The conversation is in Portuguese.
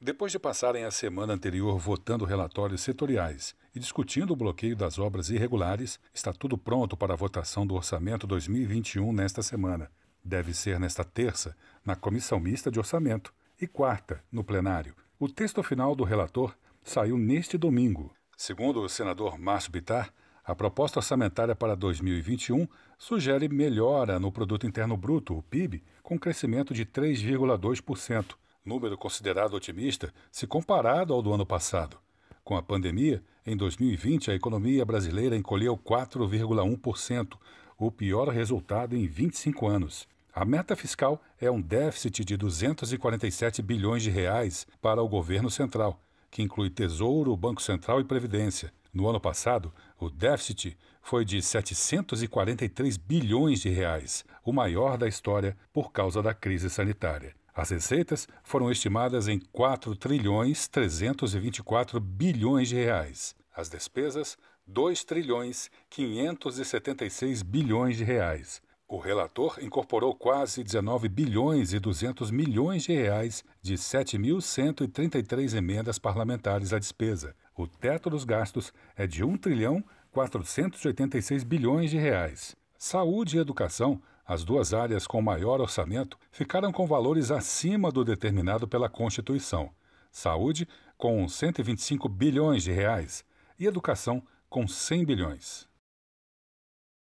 Depois de passarem a semana anterior votando relatórios setoriais e discutindo o bloqueio das obras irregulares, está tudo pronto para a votação do Orçamento 2021 nesta semana. Deve ser nesta terça, na Comissão Mista de Orçamento, e quarta, no plenário. O texto final do relator saiu neste domingo. Segundo o senador Márcio Bitar, a proposta orçamentária para 2021 sugere melhora no Produto Interno Bruto, o PIB, com crescimento de 3,2%, número considerado otimista se comparado ao do ano passado. Com a pandemia, em 2020 a economia brasileira encolheu 4,1%, o pior resultado em 25 anos. A meta fiscal é um déficit de 247 bilhões de reais para o governo central, que inclui Tesouro, Banco Central e Previdência. No ano passado, o déficit foi de 743 bilhões de reais, o maior da história por causa da crise sanitária. As receitas foram estimadas em 4 trilhões 324 bilhões de reais. As despesas, 2 trilhões 576 bilhões de reais. O relator incorporou quase 19 bilhões e 200 milhões de reais de 7.133 emendas parlamentares à despesa. O teto dos gastos é de 1 trilhão 486 bilhões de reais. Saúde e educação as duas áreas com maior orçamento ficaram com valores acima do determinado pela Constituição. Saúde com 125 bilhões de reais e educação com 100 bilhões.